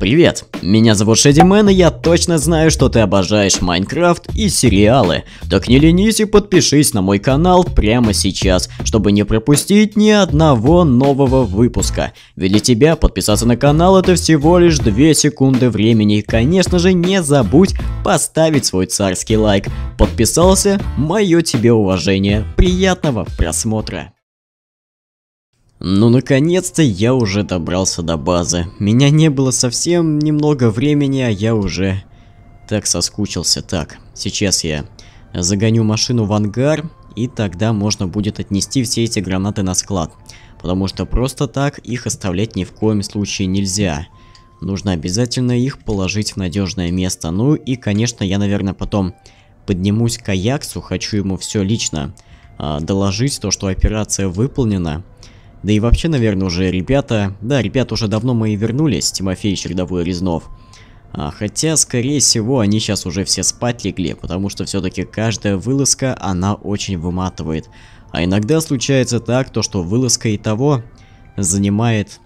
Привет, меня зовут Мэн и я точно знаю, что ты обожаешь Майнкрафт и сериалы. Так не ленись и подпишись на мой канал прямо сейчас, чтобы не пропустить ни одного нового выпуска. Ведь для тебя подписаться на канал это всего лишь 2 секунды времени. И, конечно же, не забудь поставить свой царский лайк. Подписался? Мое тебе уважение. Приятного просмотра. Ну, наконец-то я уже добрался до базы. Меня не было совсем немного времени, а я уже так соскучился. Так, сейчас я загоню машину в ангар, и тогда можно будет отнести все эти гранаты на склад. Потому что просто так их оставлять ни в коем случае нельзя. Нужно обязательно их положить в надежное место. Ну и, конечно, я, наверное, потом поднимусь к Аяксу, хочу ему все лично э, доложить, то, что операция выполнена да и вообще, наверное, уже ребята... Да, ребята уже давно мои вернулись, Тимофей Чердовой Резнов. А, хотя, скорее всего, они сейчас уже все спать легли, потому что все-таки каждая вылазка, она очень выматывает. А иногда случается так, то что вылазка и того занимает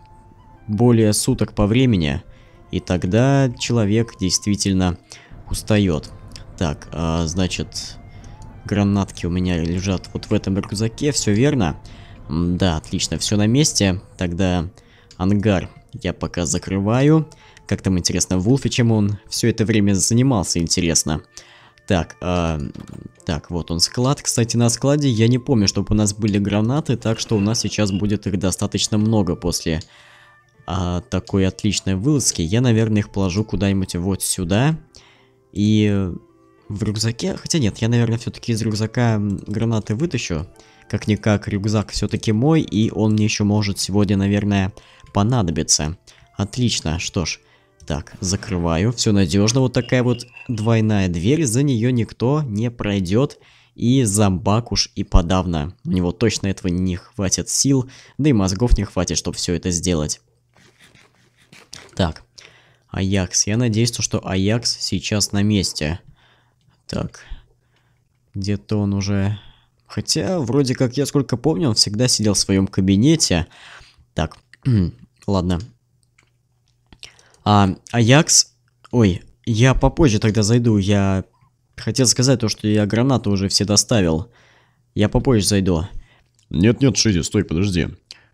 более суток по времени, и тогда человек действительно устает. Так, а, значит, гранатки у меня лежат вот в этом рюкзаке, все Верно. Да, отлично, все на месте. Тогда ангар я пока закрываю. Как там интересно, Вулфи, чем он все это время занимался, интересно. Так, э, так, вот он склад. Кстати, на складе я не помню, чтобы у нас были гранаты, так что у нас сейчас будет их достаточно много после э, такой отличной вылазки. Я, наверное, их положу куда-нибудь вот сюда. И в рюкзаке... Хотя нет, я, наверное, все таки из рюкзака гранаты вытащу. Как-никак, рюкзак все-таки мой, и он мне еще может сегодня, наверное, понадобиться. Отлично, что ж. Так, закрываю, все надежно, вот такая вот двойная дверь, за нее никто не пройдет. И зомбак уж и подавно. У него точно этого не хватит сил, да и мозгов не хватит, чтобы все это сделать. Так, Аякс. Я надеюсь, что Аякс сейчас на месте. Так, где-то он уже Хотя, вроде как, я сколько помню, он всегда сидел в своем кабинете. Так, ладно. А, Аякс... Ой, я попозже тогда зайду, я... Хотел сказать то, что я гранату уже все доставил. Я попозже зайду. Нет-нет, Шиди, стой, подожди.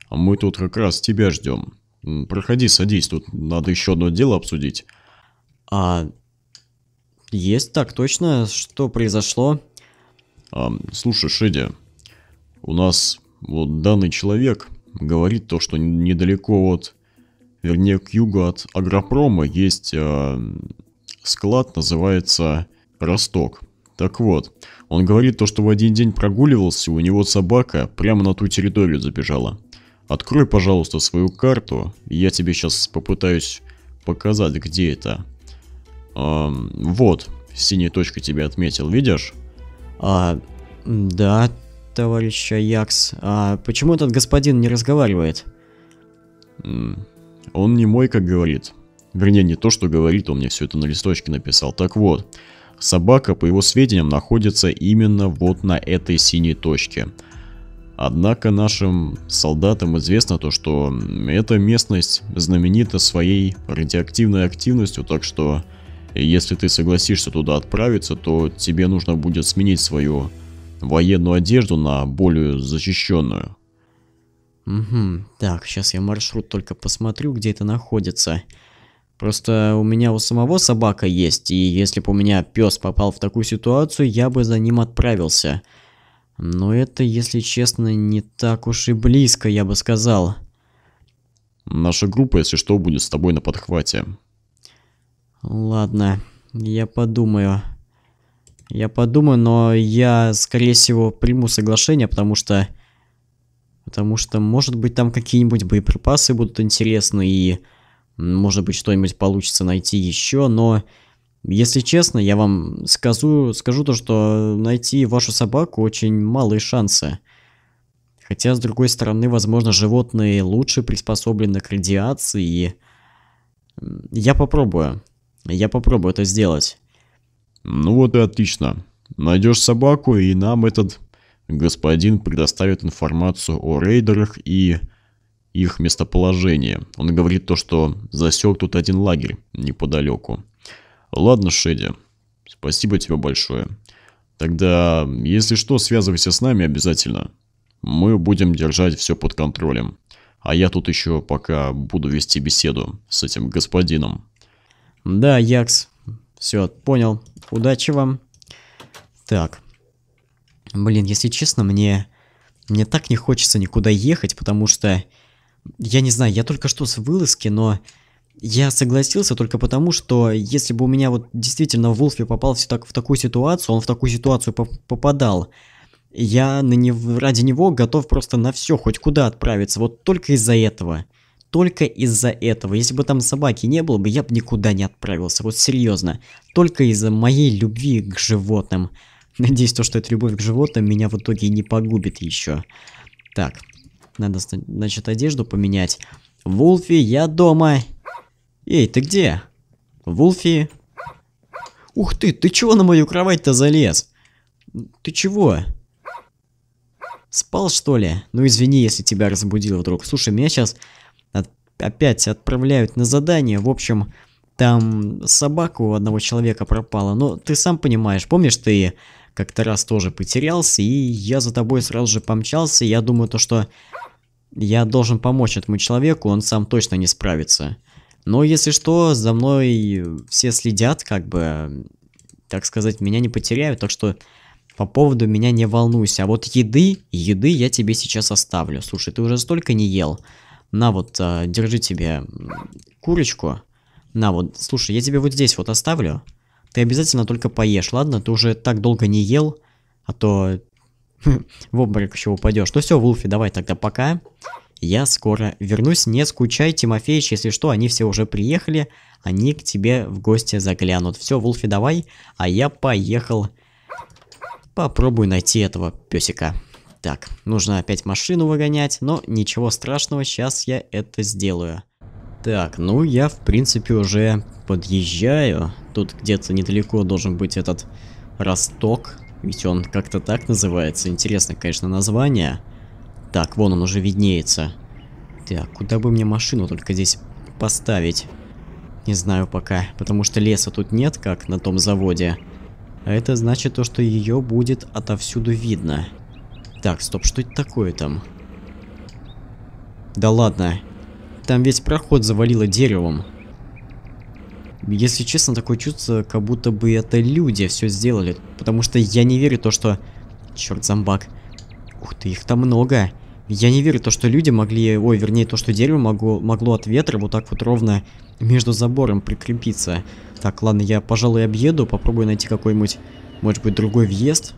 А мы тут как раз тебя ждем. Проходи, садись, тут надо еще одно дело обсудить. А... Есть, так точно, что произошло? слушай, Шедя, у нас вот данный человек говорит то, что недалеко от, вернее, к югу от агропрома есть э, склад, называется Росток. Так вот, он говорит то, что в один день прогуливался, у него собака прямо на ту территорию забежала. Открой, пожалуйста, свою карту, я тебе сейчас попытаюсь показать, где это. Эм, вот, синяя точка тебе отметил, видишь? А, да, товарищ Якс. А почему этот господин не разговаривает? Он не мой, как говорит. Вернее, не то, что говорит, он мне все это на листочке написал. Так вот, собака, по его сведениям, находится именно вот на этой синей точке. Однако нашим солдатам известно то, что эта местность знаменита своей радиоактивной активностью, так что если ты согласишься туда отправиться, то тебе нужно будет сменить свою военную одежду на более защищенную. Угу, так, сейчас я маршрут только посмотрю, где это находится. Просто у меня у самого собака есть, и если бы у меня пес попал в такую ситуацию, я бы за ним отправился. Но это, если честно, не так уж и близко, я бы сказал. Наша группа, если что, будет с тобой на подхвате. Ладно, я подумаю. Я подумаю, но я, скорее всего, приму соглашение, потому что... Потому что, может быть, там какие-нибудь боеприпасы будут интересны, и, может быть, что-нибудь получится найти еще, но, если честно, я вам скажу, скажу то, что найти вашу собаку очень малые шансы. Хотя, с другой стороны, возможно, животные лучше приспособлены к радиации, и... Я попробую. Я попробую это сделать. Ну вот и отлично. Найдешь собаку, и нам этот господин предоставит информацию о рейдерах и их местоположение. Он говорит то, что засек тут один лагерь неподалеку. Ладно, Шеди, спасибо тебе большое. Тогда, если что, связывайся с нами обязательно. Мы будем держать все под контролем. А я тут еще пока буду вести беседу с этим господином. Да, Якс. Все, понял. Удачи вам. Так. Блин, если честно, мне... Мне так не хочется никуда ехать, потому что... Я не знаю, я только что с вылазки, но... Я согласился только потому, что если бы у меня вот действительно Вулфи попал в, так, в такую ситуацию, он в такую ситуацию поп попадал, я на не, ради него готов просто на все хоть куда отправиться, вот только из-за этого. Только из-за этого. Если бы там собаки не было бы, я бы никуда не отправился. Вот серьезно. Только из-за моей любви к животным. Надеюсь, то, что эта любовь к животным меня в итоге не погубит еще. Так. Надо, значит, одежду поменять. Вулфи, я дома. Эй, ты где? Вулфи? Ух ты, ты чего на мою кровать-то залез? Ты чего? Спал, что ли? Ну, извини, если тебя разбудил вдруг. Слушай, меня сейчас опять отправляют на задание. В общем, там собаку одного человека пропала. Но ты сам понимаешь, помнишь, ты как-то раз тоже потерялся, и я за тобой сразу же помчался. Я думаю, то, что я должен помочь этому человеку, он сам точно не справится. Но если что, за мной все следят, как бы, так сказать, меня не потеряют, так что по поводу меня не волнуйся. А вот еды, еды я тебе сейчас оставлю. Слушай, ты уже столько не ел на вот, э, держи тебе курочку, на вот, слушай, я тебе вот здесь вот оставлю, ты обязательно только поешь, ладно? Ты уже так долго не ел, а то хм, в обморок еще упадешь. Ну все, Вулфи, давай тогда пока. Я скоро вернусь, не скучай, Тимофеич, если что, они все уже приехали, они к тебе в гости заглянут. Все, Вулфи, давай, а я поехал. Попробую найти этого песика. Так, нужно опять машину выгонять, но ничего страшного, сейчас я это сделаю. Так, ну я в принципе уже подъезжаю. Тут где-то недалеко должен быть этот росток, ведь он как-то так называется. Интересно, конечно, название. Так, вон он уже виднеется. Так, куда бы мне машину только здесь поставить? Не знаю пока, потому что леса тут нет, как на том заводе. А это значит то, что ее будет отовсюду видно. Так, стоп, что это такое там? Да ладно. Там весь проход завалило деревом. Если честно, такое чувство, как будто бы это люди все сделали. Потому что я не верю то, что... Черт, зомбак. Ух ты, их там много. Я не верю то, что люди могли... Ой, вернее, то, что дерево могло, могло от ветра вот так вот ровно между забором прикрепиться. Так, ладно, я, пожалуй, объеду. Попробую найти какой-нибудь, может быть, другой въезд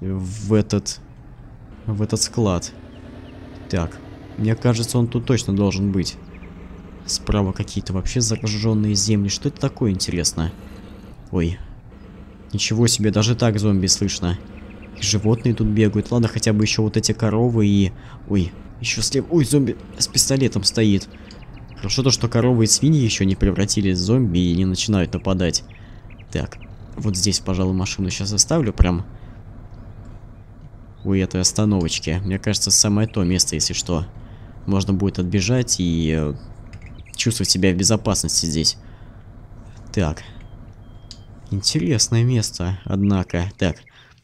в этот в этот склад. Так, мне кажется, он тут точно должен быть. Справа какие-то вообще зараженные земли. Что это такое, интересно? Ой. Ничего себе, даже так зомби слышно. И животные тут бегают. Ладно, хотя бы еще вот эти коровы и... Ой, еще слева... Ой, зомби с пистолетом стоит. Хорошо то, что коровы и свиньи еще не превратились в зомби и не начинают нападать. Так, вот здесь, пожалуй, машину сейчас оставлю прям у этой остановочки. Мне кажется, самое то место, если что. Можно будет отбежать и э, чувствовать себя в безопасности здесь. Так. Интересное место, однако. Так,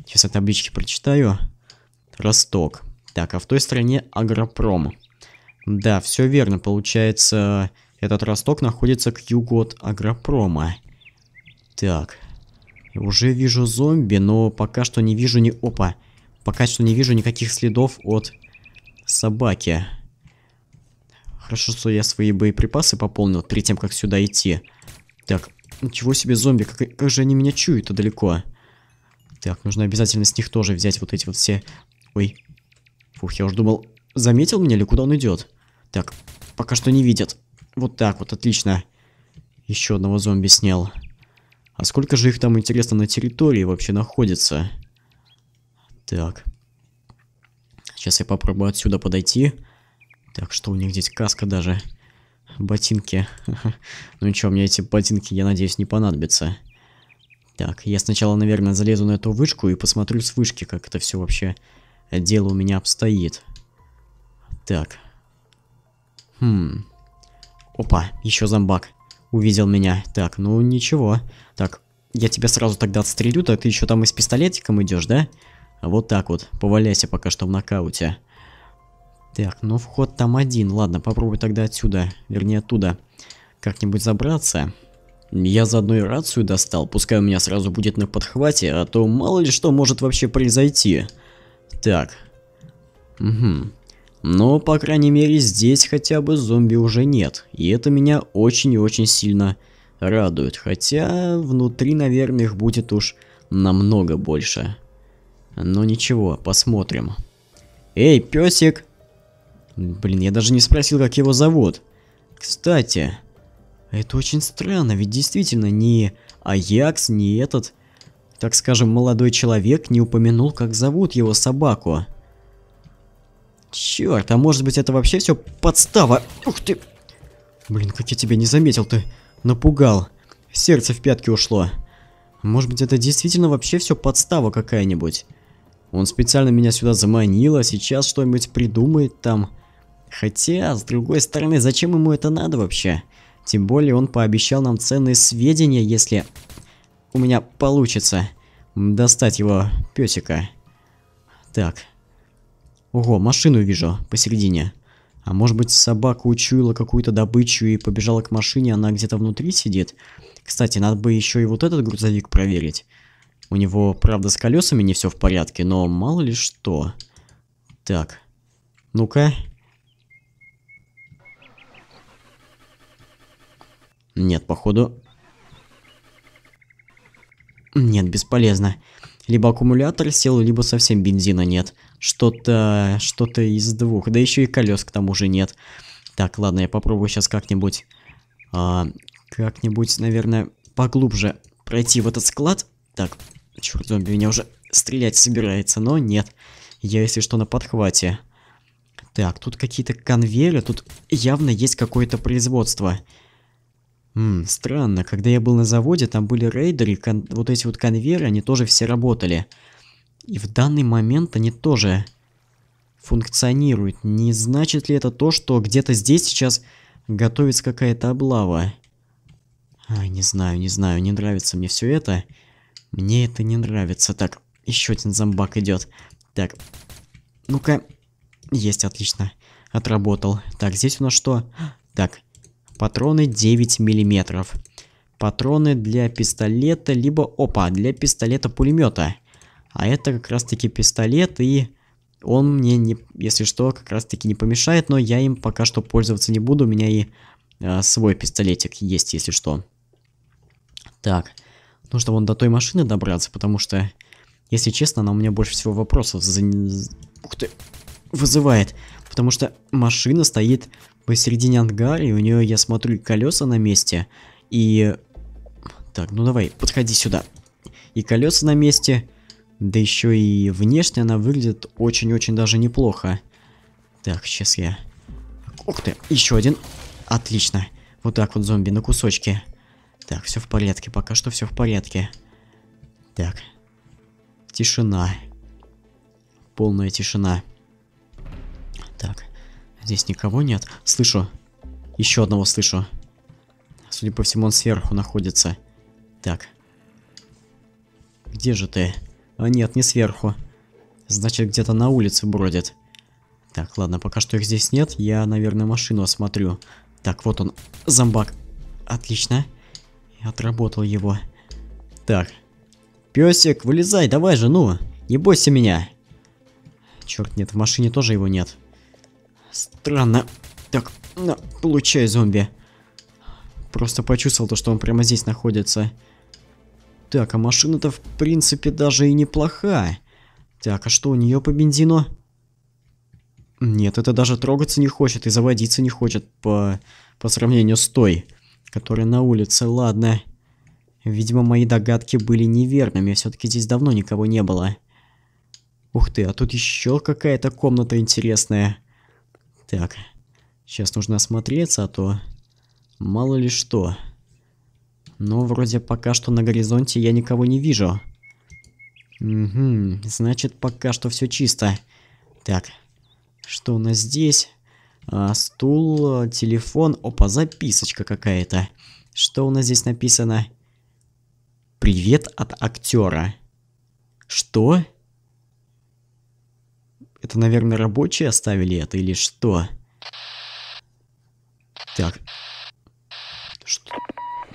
сейчас я таблички прочитаю. Росток. Так, а в той стороне агропром. Да, все верно. Получается, этот росток находится к югу от агропрома. Так. Уже вижу зомби, но пока что не вижу ни... Опа. Пока что не вижу никаких следов от собаки. Хорошо, что я свои боеприпасы пополнил перед тем, как сюда идти. Так, ничего себе зомби, как, как же они меня чуют-то далеко. Так, нужно обязательно с них тоже взять вот эти вот все... Ой, фух, я уже думал, заметил меня или куда он идет? Так, пока что не видят. Вот так вот, отлично. Еще одного зомби снял. А сколько же их там, интересно, на территории вообще находится? Так. Сейчас я попробую отсюда подойти. Так, что у них здесь? Каска даже. Ботинки. ну ничего, мне эти ботинки, я надеюсь, не понадобятся. Так, я сначала, наверное, залезу на эту вышку и посмотрю с вышки, как это все вообще дело у меня обстоит. Так. Хм. Опа, еще зомбак. Увидел меня. Так, ну ничего. Так, я тебя сразу тогда отстрелю, так ты еще там и с пистолетиком идешь, Да. Вот так вот. Поваляйся пока что в нокауте. Так, ну вход там один. Ладно, попробуй тогда отсюда, вернее оттуда, как-нибудь забраться. Я заодно и рацию достал, пускай у меня сразу будет на подхвате, а то мало ли что может вообще произойти. Так. Угу. Но, по крайней мере, здесь хотя бы зомби уже нет. И это меня очень и очень сильно радует. Хотя, внутри, наверное, их будет уж намного больше. Но ну, ничего, посмотрим. Эй, песик! Блин, я даже не спросил, как его зовут. Кстати, это очень странно, ведь действительно ни Аякс, ни этот, так скажем, молодой человек не упомянул, как зовут его собаку. Черт, а может быть это вообще все подстава? Ух ты! Блин, как я тебя не заметил, ты напугал. Сердце в пятки ушло. Может быть это действительно вообще все подстава какая-нибудь? Он специально меня сюда заманил, а сейчас что-нибудь придумает там. Хотя, с другой стороны, зачем ему это надо вообще? Тем более он пообещал нам ценные сведения, если у меня получится достать его песика. Так. Ого, машину вижу посередине. А может быть собака учуяла какую-то добычу и побежала к машине, она где-то внутри сидит? Кстати, надо бы еще и вот этот грузовик проверить. У него, правда, с колесами не все в порядке, но мало ли что. Так. Ну-ка. Нет, походу... Нет, бесполезно. Либо аккумулятор сел, либо совсем бензина нет. Что-то... что-то из двух. Да еще и колес к тому же нет. Так, ладно, я попробую сейчас как-нибудь... А, как-нибудь, наверное, поглубже пройти в этот склад. Так, Черт, зомби меня уже стрелять собирается, но нет. Я, если что, на подхвате. Так, тут какие-то конвейеры, тут явно есть какое-то производство. Ммм, странно, когда я был на заводе, там были рейдеры, кон вот эти вот конвейеры, они тоже все работали. И в данный момент они тоже функционируют. Не значит ли это то, что где-то здесь сейчас готовится какая-то облава? Ай, не знаю, не знаю, не нравится мне все это. Мне это не нравится. Так, еще один зомбак идет. Так, ну-ка. Есть, отлично. Отработал. Так, здесь у нас что? Так, патроны 9 миллиметров. Патроны для пистолета, либо, опа, для пистолета пулемета. А это как раз-таки пистолет, и он мне, не, если что, как раз-таки не помешает, но я им пока что пользоваться не буду, у меня и э, свой пистолетик есть, если что. Так, нужно вон до той машины добраться, потому что, если честно, она у меня больше всего вопросов за... Ух ты, вызывает. Потому что машина стоит посередине ангара, и у нее, я смотрю, колеса на месте, и... Так, ну давай, подходи сюда. И колеса на месте, да еще и внешне она выглядит очень-очень даже неплохо. Так, сейчас я... Ух ты, еще один. Отлично. Вот так вот зомби на кусочки. Так, все в порядке, пока что все в порядке. Так. Тишина. Полная тишина. Так. Здесь никого нет. Слышу. Еще одного слышу. Судя по всему, он сверху находится. Так. Где же ты? А нет, не сверху. Значит, где-то на улице бродит. Так, ладно, пока что их здесь нет. Я, наверное, машину осмотрю. Так, вот он, зомбак. Отлично. Отлично отработал его. Так. Песик, вылезай, давай же, ну. Не бойся меня. Черт, нет, в машине тоже его нет. Странно. Так, на, получай, зомби. Просто почувствовал то, что он прямо здесь находится. Так, а машина-то в принципе даже и неплохая. Так, а что у нее по бензину? Нет, это даже трогаться не хочет и заводиться не хочет по, по сравнению с той который на улице, ладно. Видимо, мои догадки были неверными, все таки здесь давно никого не было. Ух ты, а тут еще какая-то комната интересная. Так, сейчас нужно осмотреться, а то мало ли что. Но вроде пока что на горизонте я никого не вижу. Угу, значит пока что все чисто. Так, что у нас здесь? А, стул, э, телефон. Опа, записочка какая-то. Что у нас здесь написано? Привет от актера. Что? Это, наверное, рабочие оставили это или что? Так.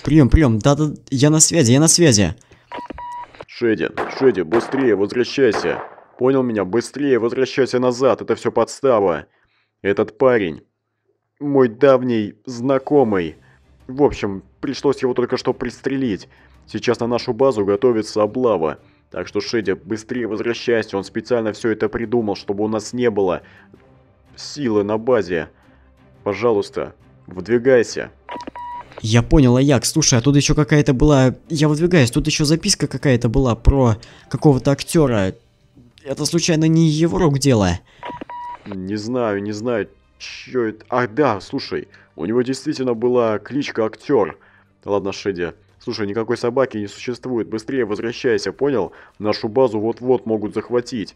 Прием, прием. Да-да, я на связи, я на связи. Шеди, Шеди, быстрее возвращайся. Понял меня? Быстрее возвращайся назад, это все подстава. Этот парень, мой давний знакомый. В общем, пришлось его только что пристрелить. Сейчас на нашу базу готовится облава. Так что, Шеди, быстрее возвращайся, он специально все это придумал, чтобы у нас не было силы на базе. Пожалуйста, выдвигайся. Я понял, Аяк, слушай, а тут еще какая-то была... Я выдвигаюсь, тут еще записка какая-то была про какого-то актера. Это случайно не его рук дело? Не знаю, не знаю, чё это... Ах, да, слушай, у него действительно была кличка Актер. Ладно, Шеди, слушай, никакой собаки не существует, быстрее возвращайся, понял? Нашу базу вот-вот могут захватить.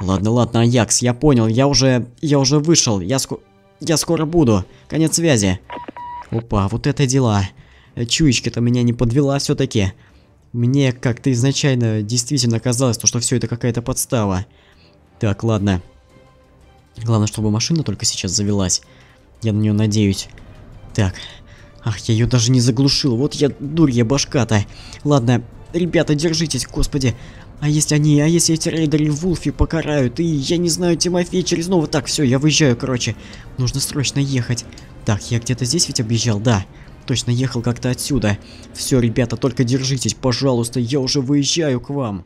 Ладно, ладно, Якс, я понял, я уже... я уже вышел, я ско... я скоро буду. Конец связи. Опа, вот это дела. Э, чуечка-то меня не подвела все таки Мне как-то изначально действительно казалось, что все это какая-то подстава. Так, ладно. Главное, чтобы машина только сейчас завелась. Я на нее надеюсь. Так. Ах, я ее даже не заглушил. Вот я дурья башка-то. Ладно, ребята, держитесь, господи. А если они, а если эти рейдеры Вулфи покарают? И я не знаю, Тимофей через Черезнова. Ну, так, все, я выезжаю, короче. Нужно срочно ехать. Так, я где-то здесь ведь объезжал, да. Точно ехал как-то отсюда. Все, ребята, только держитесь, пожалуйста, я уже выезжаю к вам.